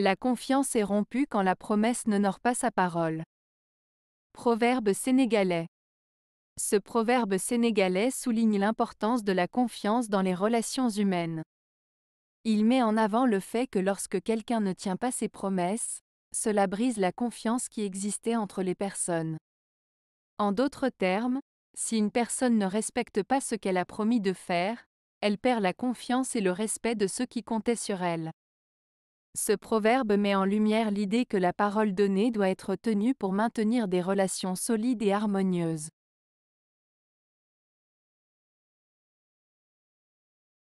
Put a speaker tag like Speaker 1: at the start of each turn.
Speaker 1: La confiance est rompue quand la promesse n'honore pas sa parole. Proverbe sénégalais. Ce proverbe sénégalais souligne l'importance de la confiance dans les relations humaines. Il met en avant le fait que lorsque quelqu'un ne tient pas ses promesses, cela brise la confiance qui existait entre les personnes. En d'autres termes, si une personne ne respecte pas ce qu'elle a promis de faire, elle perd la confiance et le respect de ceux qui comptaient sur elle. Ce proverbe met en lumière l'idée que la parole donnée doit être tenue pour maintenir des relations solides et harmonieuses.